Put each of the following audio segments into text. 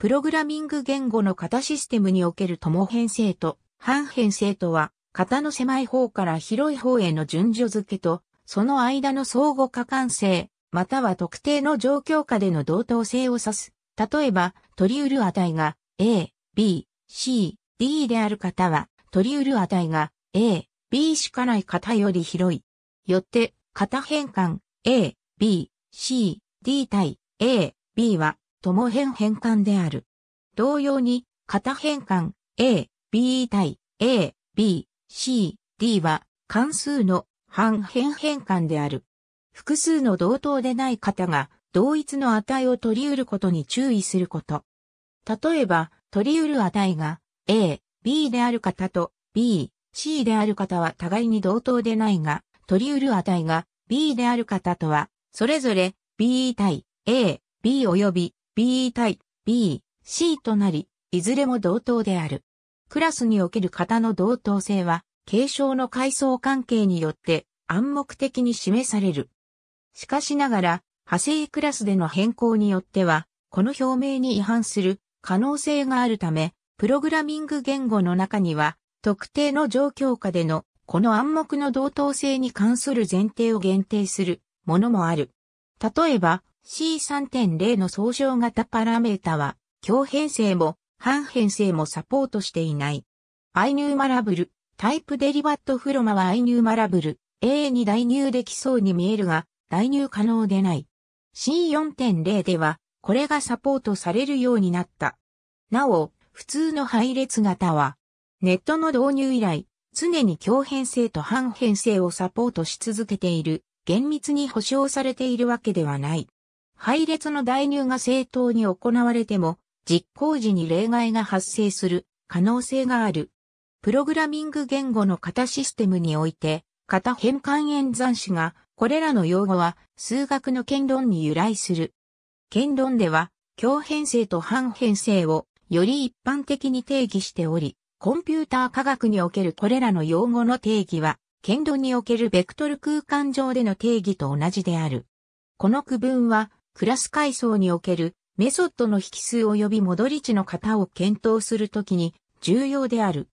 プログラミング言語の型システムにおける共編成と半編成とは、型の狭い方から広い方への順序付けと、その間の相互過換性、または特定の状況下での同等性を指す。例えば、取り得る値が A、B、C、D である方は、取り得る値が A、B しかない方より広い。よって、型変換 A、B、C、D 対 A、B は共変変換である。同様に、型変換 A、B 対 A、B、C、D は関数の半変変換である。複数の同等でない型が同一の値を取り得ることに注意すること。例えば、取り得る値が A、B である方と B、C である方は互いに同等でないが、取り得る値が B である方とは、それぞれ B 対 A、B 及び BE 対 B、C となり、いずれも同等である。クラスにおける型の同等性は、継承の階層関係によって暗黙的に示される。しかしながら、派生クラスでの変更によっては、この表明に違反する可能性があるため、プログラミング言語の中には、特定の状況下でのこの暗黙の同等性に関する前提を限定するものもある。例えば、C3.0 の総称型パラメータは、強編成も、半編成もサポートしていない。アイニューマラブル、タイプデリバットフロマはアイニューマラブル、A に代入できそうに見えるが、代入可能でない。C4.0 では、これがサポートされるようになった。なお、普通の配列型は、ネットの導入以来、常に強編成と半編成をサポートし続けている、厳密に保証されているわけではない。配列の代入が正当に行われても、実行時に例外が発生する可能性がある。プログラミング言語の型システムにおいて、型変換演算子が、これらの用語は数学の権論に由来する。権論では、強変性と反変性をより一般的に定義しており、コンピューター科学におけるこれらの用語の定義は、剣道におけるベクトル空間上での定義と同じである。この区分は、クラス階層におけるメソッドの引数及び戻り値の型を検討するときに重要である。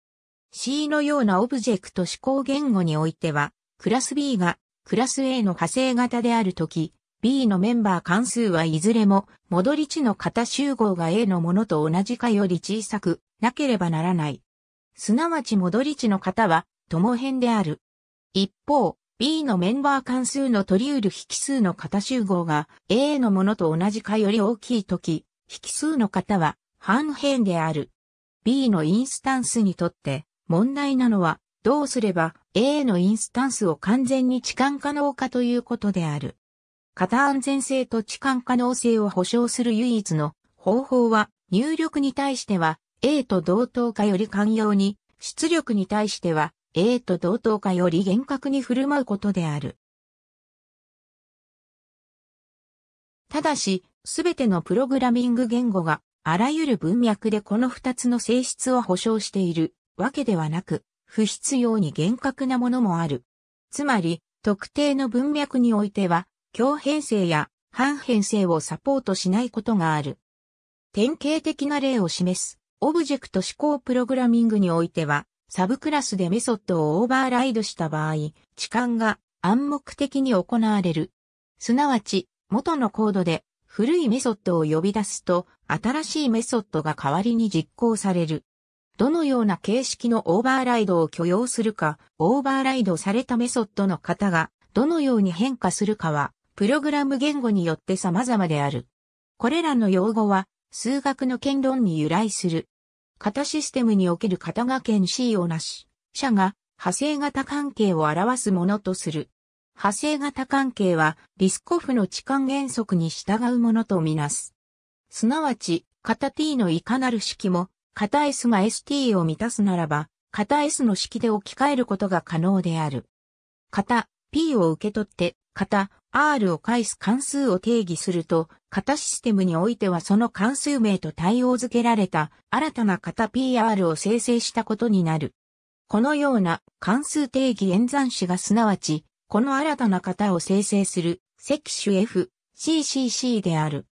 C のようなオブジェクト思考言語においては、クラス B がクラス A の派生型であるとき、B のメンバー関数はいずれも戻り値の型集合が A のものと同じかより小さくなければならない。すなわち戻り値の型は、共変である。一方、B のメンバー関数の取り得る引数の型集合が A のものと同じかより大きいとき、引数の型は半辺である。B のインスタンスにとって問題なのはどうすれば A のインスタンスを完全に置換可能かということである。型安全性と置換可能性を保証する唯一の方法は入力に対しては A と同等かより寛容に出力に対しては A と同等かより厳格に振る舞うことである。ただし、すべてのプログラミング言語があらゆる文脈でこの二つの性質を保証しているわけではなく、不必要に厳格なものもある。つまり、特定の文脈においては、強編成や反編成をサポートしないことがある。典型的な例を示す、オブジェクト思考プログラミングにおいては、サブクラスでメソッドをオーバーライドした場合、置換が暗黙的に行われる。すなわち、元のコードで古いメソッドを呼び出すと、新しいメソッドが代わりに実行される。どのような形式のオーバーライドを許容するか、オーバーライドされたメソッドの型がどのように変化するかは、プログラム言語によって様々である。これらの用語は、数学の権論に由来する。型システムにおける型がん C をなし、社が派生型関係を表すものとする。派生型関係はリスコフの置換原則に従うものとみなす。すなわち、型 t のいかなる式も、型 s が st を満たすならば、型 s の式で置き換えることが可能である。型 p を受け取って型 R を返す関数を定義すると、型システムにおいてはその関数名と対応付けられた新たな型 PR を生成したことになる。このような関数定義演算子がすなわち、この新たな型を生成するシュ F、CCC である。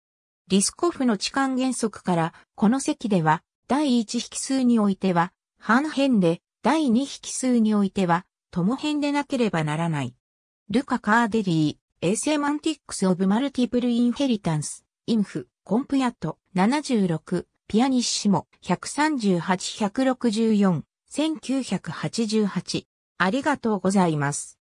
リスコフの置換原則から、この席では、第1引数においては、半辺で、第2引数においては、共辺でなければならない。ルカ・カーデリー、A Semantics of Multiple Inheritance, Inf, Compiat, 76、ピアニッシモ、138-164、1988。ありがとうございます。